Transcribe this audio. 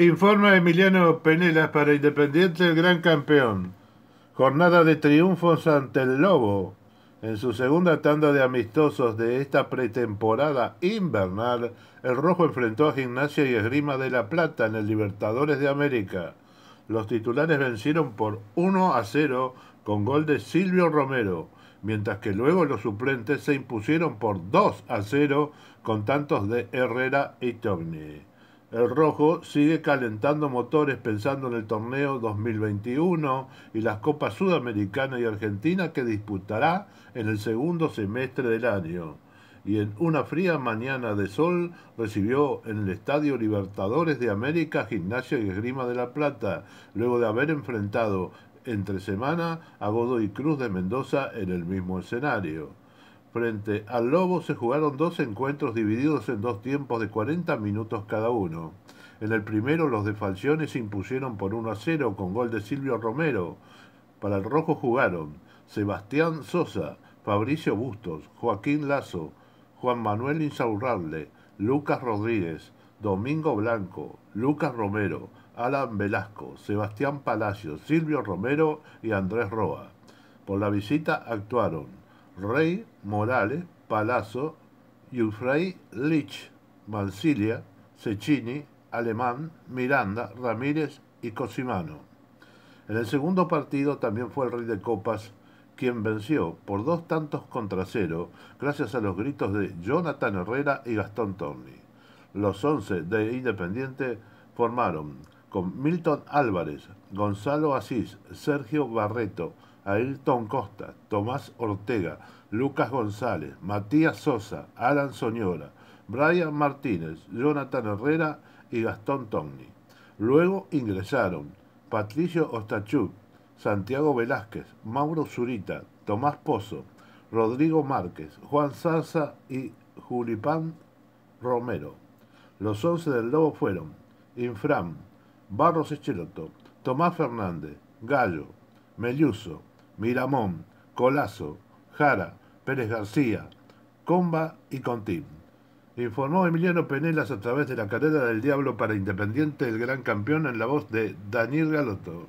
Informa Emiliano Penelas para Independiente el gran campeón. Jornada de triunfos ante el Lobo. En su segunda tanda de amistosos de esta pretemporada invernal, el Rojo enfrentó a Gimnasia y Esgrima de la Plata en el Libertadores de América. Los titulares vencieron por 1 a 0 con gol de Silvio Romero, mientras que luego los suplentes se impusieron por 2 a 0 con tantos de Herrera y Togni. El rojo sigue calentando motores pensando en el torneo 2021 y las copas sudamericana y argentina que disputará en el segundo semestre del año. Y en una fría mañana de sol recibió en el Estadio Libertadores de América Gimnasia y Esgrima de la Plata, luego de haber enfrentado entre semana a Godoy Cruz de Mendoza en el mismo escenario. Frente al Lobo se jugaron dos encuentros divididos en dos tiempos de 40 minutos cada uno. En el primero los de Falcione se impusieron por 1 a 0 con gol de Silvio Romero. Para el Rojo jugaron Sebastián Sosa, Fabricio Bustos, Joaquín Lazo, Juan Manuel Insaurrable, Lucas Rodríguez, Domingo Blanco, Lucas Romero, Alan Velasco, Sebastián Palacio, Silvio Romero y Andrés Roa. Por la visita actuaron Rey, Morales, Palazzo, Yufrey, Lich, Mansilia, Cecchini, Alemán, Miranda, Ramírez y Cosimano. En el segundo partido también fue el Rey de Copas quien venció por dos tantos contra cero gracias a los gritos de Jonathan Herrera y Gastón Torni. Los once de Independiente formaron con Milton Álvarez, Gonzalo Asís, Sergio Barreto, Ailton Costa, Tomás Ortega, Lucas González, Matías Sosa, Alan Soñora, Brian Martínez, Jonathan Herrera y Gastón Togni. Luego ingresaron Patricio Ostachú, Santiago Velázquez, Mauro Zurita, Tomás Pozo, Rodrigo Márquez, Juan Salsa y Julipán Romero. Los once del Lobo fueron Infram, Barros Echeloto, Tomás Fernández, Gallo, Meliuso, Miramón, Colazo, Jara, Pérez García, Comba y Contín. Informó Emiliano Penelas a través de la carrera del Diablo para Independiente, el gran campeón, en la voz de Daniel Galoto.